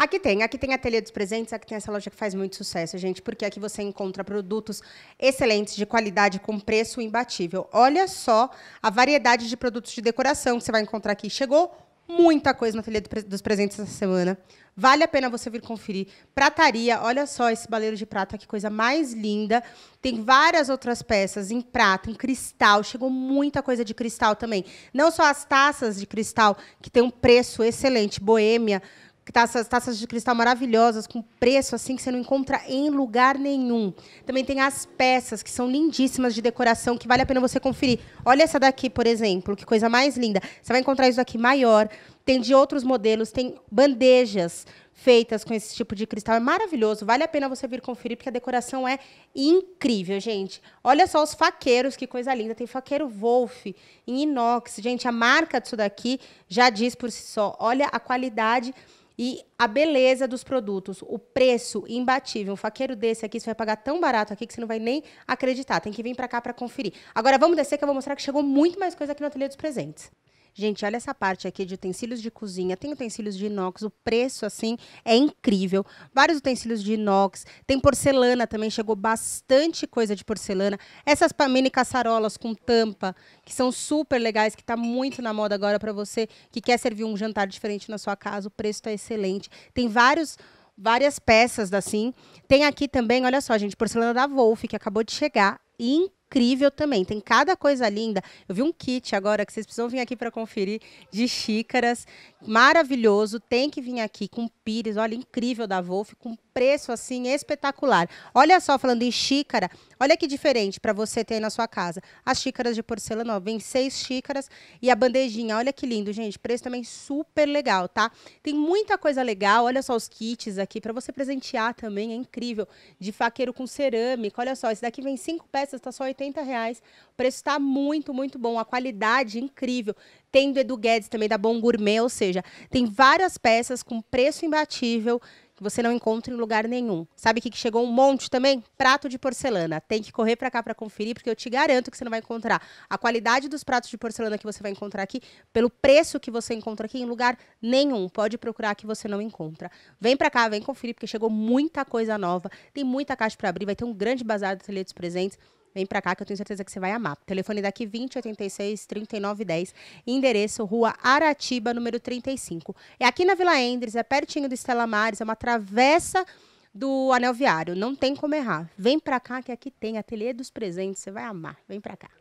Aqui tem, aqui tem a Ateliê dos Presentes, aqui tem essa loja que faz muito sucesso, gente, porque aqui você encontra produtos excelentes, de qualidade, com preço imbatível. Olha só a variedade de produtos de decoração que você vai encontrar aqui. Chegou muita coisa no ateliê dos presentes essa semana. Vale a pena você vir conferir. Prataria, olha só esse baleiro de prata, que coisa mais linda. Tem várias outras peças em prata, em cristal. Chegou muita coisa de cristal também. Não só as taças de cristal, que tem um preço excelente. Boêmia, Taças, taças de cristal maravilhosas, com preço assim que você não encontra em lugar nenhum. Também tem as peças, que são lindíssimas de decoração, que vale a pena você conferir. Olha essa daqui, por exemplo, que coisa mais linda. Você vai encontrar isso aqui maior. Tem de outros modelos, tem bandejas feitas com esse tipo de cristal. É maravilhoso, vale a pena você vir conferir, porque a decoração é incrível, gente. Olha só os faqueiros, que coisa linda. Tem faqueiro Wolf em inox. Gente, a marca disso daqui já diz por si só. Olha a qualidade e a beleza dos produtos, o preço imbatível. Um faqueiro desse aqui, você vai pagar tão barato aqui que você não vai nem acreditar. Tem que vir para cá para conferir. Agora vamos descer que eu vou mostrar que chegou muito mais coisa aqui no Ateliê dos Presentes. Gente, olha essa parte aqui de utensílios de cozinha. Tem utensílios de inox, o preço, assim, é incrível. Vários utensílios de inox. Tem porcelana também, chegou bastante coisa de porcelana. Essas mini caçarolas com tampa, que são super legais, que está muito na moda agora para você que quer servir um jantar diferente na sua casa. O preço está excelente. Tem vários várias peças assim. Tem aqui também, olha só, gente, porcelana da Wolf, que acabou de chegar. Incrível incrível também. Tem cada coisa linda. Eu vi um kit agora que vocês precisam vir aqui para conferir de xícaras maravilhoso, tem que vir aqui com pires, olha, incrível da Wolf, com preço assim espetacular. Olha só, falando em xícara, olha que diferente para você ter aí na sua casa. As xícaras de porcelana, ó, vem seis xícaras e a bandejinha, olha que lindo, gente, preço também super legal, tá? Tem muita coisa legal, olha só os kits aqui para você presentear também, é incrível. De faqueiro com cerâmica, olha só, esse daqui vem cinco peças, tá só 80 reais. O preço tá muito, muito bom, a qualidade incrível. Tem do Edu Guedes também, da Bom Gourmet, ou seja, tem várias peças com preço imbatível que você não encontra em lugar nenhum. Sabe o que, que chegou um monte também? Prato de porcelana. Tem que correr para cá para conferir, porque eu te garanto que você não vai encontrar a qualidade dos pratos de porcelana que você vai encontrar aqui pelo preço que você encontra aqui em lugar nenhum. Pode procurar que você não encontra. Vem para cá, vem conferir, porque chegou muita coisa nova. Tem muita caixa para abrir, vai ter um grande bazar de dos presentes. Vem para cá que eu tenho certeza que você vai amar. Telefone daqui 2086 3910, endereço Rua Aratiba, número 35. É aqui na Vila Endres, é pertinho do Estela Mares, é uma travessa do Anel Viário. Não tem como errar. Vem para cá que aqui tem ateliê dos presentes, você vai amar. Vem para cá.